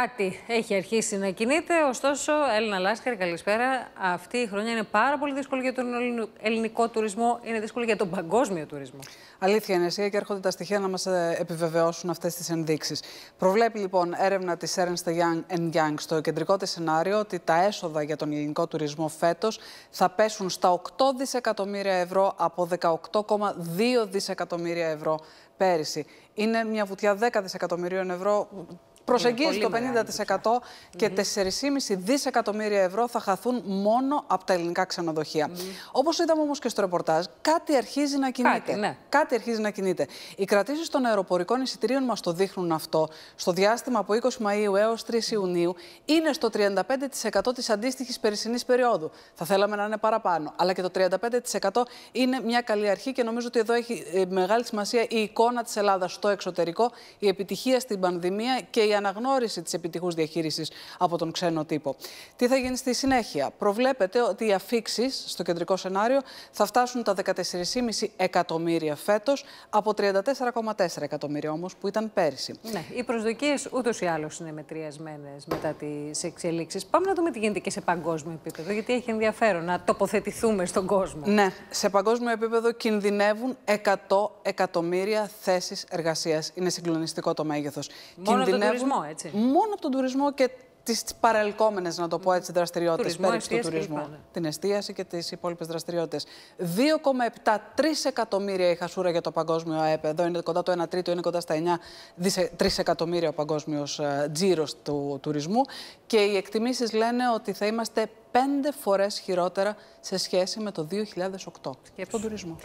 κάτι έχει αρχίσει να κινείται. Ωστόσο, Έλληνα Λάσκαρη, καλησπέρα. Αυτή η χρονιά είναι πάρα πολύ δύσκολη για τον ελληνικό τουρισμό, είναι δύσκολη για τον παγκόσμιο τουρισμό. Αλήθεια είναι, και έρχονται τα στοιχεία να μας ε, επιβεβαιώσουν αυτές τις ενδείξεις. Προβλέπει λοιπόν έρευνα της Ernst Young Young στο κεντρικό της σενάριο ότι τα έσοδα για τον ελληνικό τουρισμό φέτος θα πέσουν στα 8 δισεκατομμύρια ευρώ από 18,2 δισεκατομμύρια ευρώ πέρυσι. Είναι μια βουτιά 10 δισεκατομμυρίων ευρώ Προσεγγίζει το 50% και 4,5 δισεκατομμύρια ευρώ θα χαθούν μόνο από τα ελληνικά ξενοδοχεία. Όπως είδαμε όμως και στο ρεπορτάζ, κάτι αρχίζει να κινείται. Κάτι, ναι. αρχίζει να κινείται. Οι κρατήσεις των αεροπορικών εισιτηρίων μας το δείχνουν αυτό. Στο διάστημα από 20 Μαου έω 3 Ιουνίου είναι στο 35% της αντίστοιχης περσινή περίοδου. Θα θέλαμε να είναι παραπάνω. Αλλά και το 35% είναι μια καλή αρχή και νομίζω ότι εδώ έχει ε, μεγάλη σημασία η εικόνα της Ελλάδας στο εξωτερικό, η επιτυχία στην πανδημία και η αναγνώριση της επιτυχούς διαχείρισης από τον ξένο τύπο. Τι θα γίνει στη συνέχεια. Προβλέπεται ότι οι αφήξεις στο κεντρικό σενάριο θα φτάσουν τα 14,5 εκατομμύρια φέτος από 34,4 εκατομμύρια όμως που ήταν πέρυσι. Ναι, οι προσδοκίες ούτως ή άλλως είναι μετριασμένες μετά τις εξελίξεις. Πάμε να δούμε τι γίνεται και σε παγκόσμιο επίπεδο, γιατί έχει ενδιαφέρον να τοποθετηθούμε στον κόσμο. Ναι, σε παγκόσμιο επίπεδο κινδυνεύουν 100 εκατομμύρια θέσεις εργασίας. Είναι συγκλονιστικό το μέγεθος. Κινδυνεύουν Μόνο από τον τουρισμό και τις παρελκόμενες, να το πω έτσι, δραστηριότητες του τουρισμού. Ναι. Την εστίαση και τις υπόλοιπες δραστηριότητες. εκατομμύρια η χασούρα για το παγκόσμιο ΑΕΠ. Εδώ είναι κοντά το 1 τρίτο, είναι κοντά στα 9 εκατομμύρια ο παγκόσμιος ε, τζίρος του τουρισμού. Και οι εκτιμήσεις λένε ότι θα είμαστε πέντε φορές χειρότερα σε σχέση με το 2008. Και τον τουρισμό.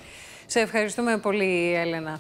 Σε ευχαριστούμε πολύ, Έλενα.